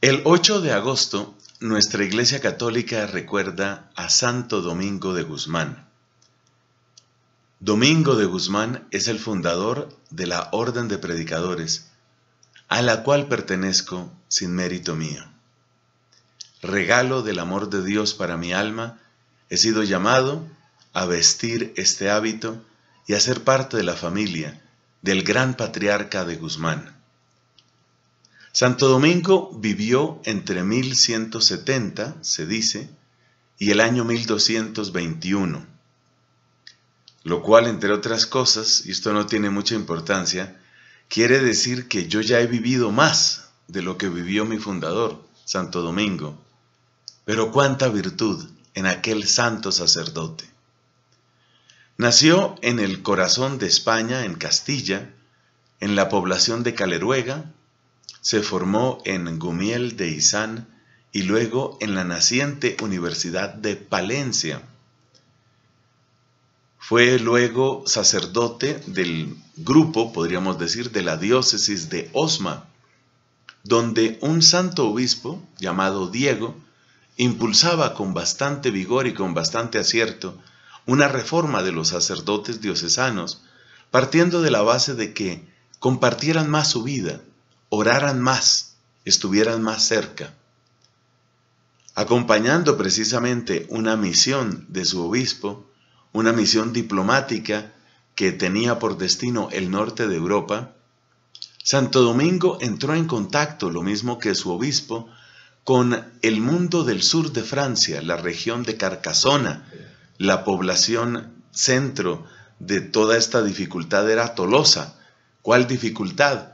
El 8 de agosto, nuestra Iglesia Católica recuerda a Santo Domingo de Guzmán. Domingo de Guzmán es el fundador de la Orden de Predicadores, a la cual pertenezco sin mérito mío. Regalo del amor de Dios para mi alma, he sido llamado a vestir este hábito y a ser parte de la familia del gran patriarca de Guzmán. Santo Domingo vivió entre 1170, se dice, y el año 1221, lo cual, entre otras cosas, y esto no tiene mucha importancia, quiere decir que yo ya he vivido más de lo que vivió mi fundador, Santo Domingo. Pero cuánta virtud en aquel santo sacerdote. Nació en el corazón de España, en Castilla, en la población de Caleruega, se formó en Gumiel de Izán y luego en la naciente Universidad de Palencia. Fue luego sacerdote del grupo, podríamos decir, de la diócesis de Osma, donde un santo obispo llamado Diego impulsaba con bastante vigor y con bastante acierto una reforma de los sacerdotes diocesanos, partiendo de la base de que compartieran más su vida, oraran más, estuvieran más cerca, acompañando precisamente una misión de su obispo, una misión diplomática que tenía por destino el norte de Europa, Santo Domingo entró en contacto, lo mismo que su obispo, con el mundo del sur de Francia, la región de Carcasona, la población centro de toda esta dificultad era Tolosa. ¿Cuál dificultad?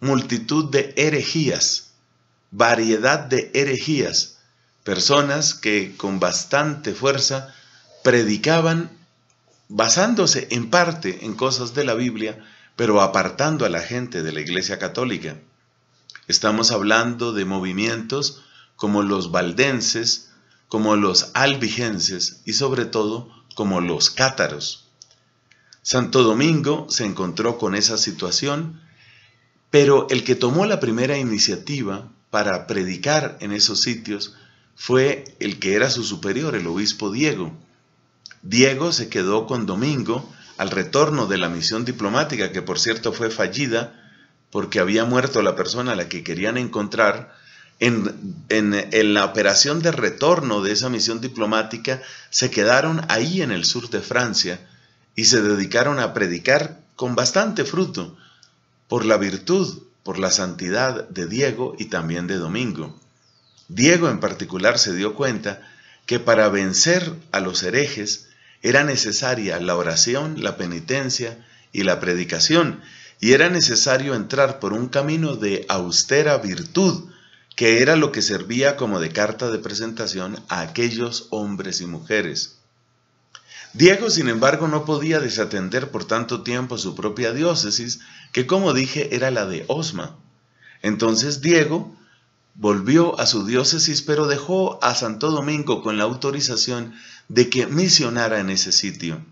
multitud de herejías, variedad de herejías, personas que con bastante fuerza predicaban basándose en parte en cosas de la Biblia, pero apartando a la gente de la Iglesia Católica. Estamos hablando de movimientos como los valdenses, como los albigenses y sobre todo como los cátaros. Santo Domingo se encontró con esa situación pero el que tomó la primera iniciativa para predicar en esos sitios fue el que era su superior, el obispo Diego. Diego se quedó con Domingo al retorno de la misión diplomática, que por cierto fue fallida porque había muerto la persona a la que querían encontrar. En, la operación de retorno de esa misión diplomática se quedaron ahí en el sur de Francia y se dedicaron a predicar con bastante fruto por la virtud, por la santidad de Diego y también de Domingo. Diego en particular se dio cuenta que para vencer a los herejes era necesaria la oración, la penitencia y la predicación, y era necesario entrar por un camino de austera virtud, que era lo que servía como de carta de presentación a aquellos hombres y mujeres. Diego, sin embargo, no podía desatender por tanto tiempo su propia diócesis, que como dije era la de Osma. Entonces Diego volvió a su diócesis, pero dejó a Santo Domingo con la autorización de que misionara en ese sitio.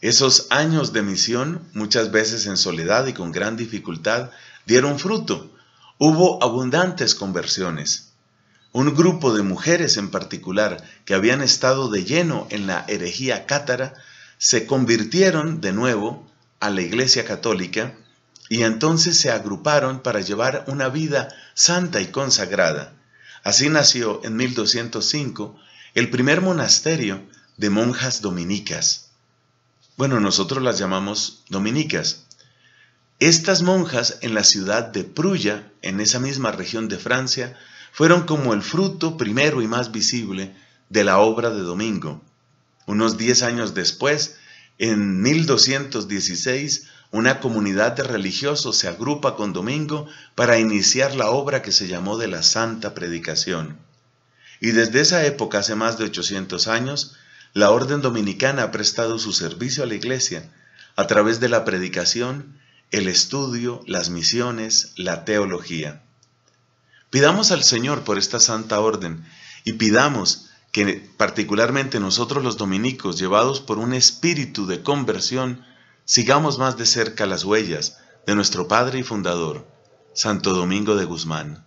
Esos años de misión, muchas veces en soledad y con gran dificultad, dieron fruto. Hubo abundantes conversiones. Un grupo de mujeres en particular que habían estado de lleno en la herejía cátara se convirtieron de nuevo a la Iglesia Católica y entonces se agruparon para llevar una vida santa y consagrada. Así nació en 1205 el primer monasterio de monjas dominicas. Bueno, nosotros las llamamos dominicas. Estas monjas en la ciudad de Prulla, en esa misma región de Francia, fueron como el fruto primero y más visible de la obra de Domingo. Unos diez años después, en 1216, una comunidad de religiosos se agrupa con Domingo para iniciar la obra que se llamó de la Santa Predicación. Y desde esa época, hace más de 800 años, la Orden Dominicana ha prestado su servicio a la Iglesia a través de la predicación, el estudio, las misiones, la teología. Pidamos al Señor por esta santa orden y pidamos que particularmente nosotros los dominicos, llevados por un espíritu de conversión, sigamos más de cerca las huellas de nuestro Padre y Fundador, Santo Domingo de Guzmán.